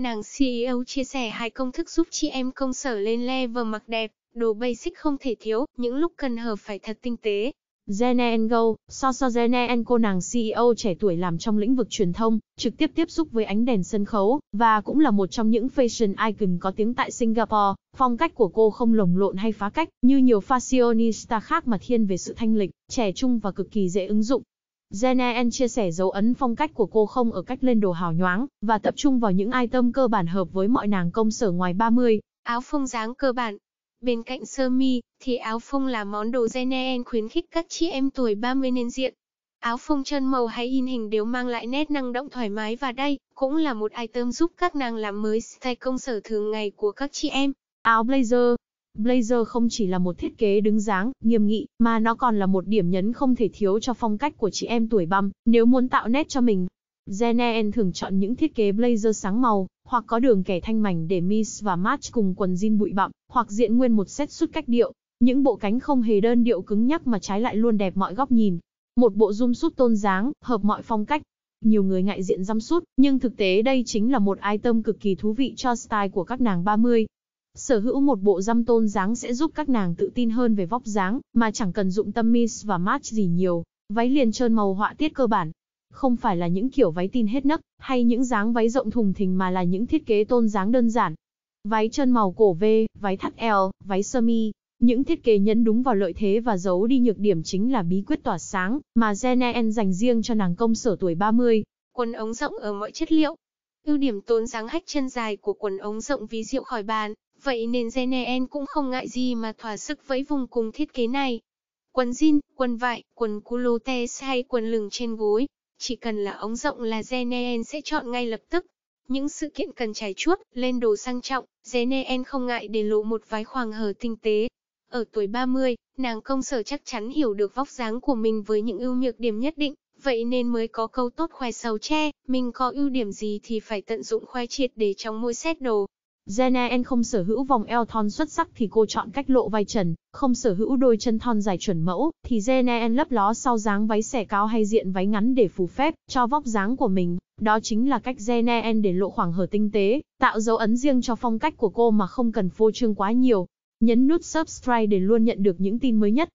Nàng CEO chia sẻ hai công thức giúp chị em công sở lên level mặc đẹp, đồ basic không thể thiếu, những lúc cần hợp phải thật tinh tế. Gene Go, so so Gene cô nàng CEO trẻ tuổi làm trong lĩnh vực truyền thông, trực tiếp tiếp xúc với ánh đèn sân khấu, và cũng là một trong những fashion icon có tiếng tại Singapore. Phong cách của cô không lồng lộn hay phá cách, như nhiều fashionista khác mà thiên về sự thanh lịch, trẻ trung và cực kỳ dễ ứng dụng. Jenna chia sẻ dấu ấn phong cách của cô không ở cách lên đồ hào nhoáng, và tập trung vào những item cơ bản hợp với mọi nàng công sở ngoài 30. Áo phông dáng cơ bản, Bên cạnh sơ mi, thì áo phông là món đồ Geneen khuyến khích các chị em tuổi 30 nên diện. Áo phông chân màu hay in hình đều mang lại nét năng động thoải mái và đây cũng là một item giúp các nàng làm mới style công sở thường ngày của các chị em. Áo blazer, Blazer không chỉ là một thiết kế đứng dáng, nghiêm nghị, mà nó còn là một điểm nhấn không thể thiếu cho phong cách của chị em tuổi băm, nếu muốn tạo nét cho mình. Jenner thường chọn những thiết kế blazer sáng màu, hoặc có đường kẻ thanh mảnh để Miss và Match cùng quần jean bụi bặm, hoặc diện nguyên một set suốt cách điệu. Những bộ cánh không hề đơn điệu cứng nhắc mà trái lại luôn đẹp mọi góc nhìn. Một bộ zoom sút tôn dáng, hợp mọi phong cách. Nhiều người ngại diện răm sút, nhưng thực tế đây chính là một item cực kỳ thú vị cho style của các nàng 30, Sở hữu một bộ răm tôn dáng sẽ giúp các nàng tự tin hơn về vóc dáng, mà chẳng cần dụng tâm miss và match gì nhiều, váy liền trơn màu họa tiết cơ bản. Không phải là những kiểu váy tin hết nấc, hay những dáng váy rộng thùng thình mà là những thiết kế tôn dáng đơn giản. Váy chân màu cổ V, váy thắt eo, váy sơ mi, những thiết kế nhấn đúng vào lợi thế và giấu đi nhược điểm chính là bí quyết tỏa sáng mà Jenien dành riêng cho nàng công sở tuổi 30. Quần ống rộng ở mọi chất liệu. Ưu điểm tôn dáng hách chân dài của quần ống rộng ví dụ khỏi bàn, Vậy nên Geneen cũng không ngại gì mà thỏa sức vẫy vùng cùng thiết kế này. Quần jean, quần vải, quần culottes hay quần lửng trên gối, chỉ cần là ống rộng là Geneen sẽ chọn ngay lập tức. Những sự kiện cần trải chuốt, lên đồ sang trọng, Geneen không ngại để lộ một vái khoảng hở tinh tế. Ở tuổi 30, nàng công sở chắc chắn hiểu được vóc dáng của mình với những ưu nhược điểm nhất định, vậy nên mới có câu tốt khoai sầu tre, mình có ưu điểm gì thì phải tận dụng khoai triệt để trong mỗi set đồ, Jenaen không sở hữu vòng eo thon xuất sắc thì cô chọn cách lộ vai trần, không sở hữu đôi chân thon dài chuẩn mẫu, thì Jenaen lấp ló sau dáng váy xẻ cao hay diện váy ngắn để phù phép cho vóc dáng của mình. Đó chính là cách Jenaen để lộ khoảng hở tinh tế, tạo dấu ấn riêng cho phong cách của cô mà không cần phô trương quá nhiều. Nhấn nút subscribe để luôn nhận được những tin mới nhất.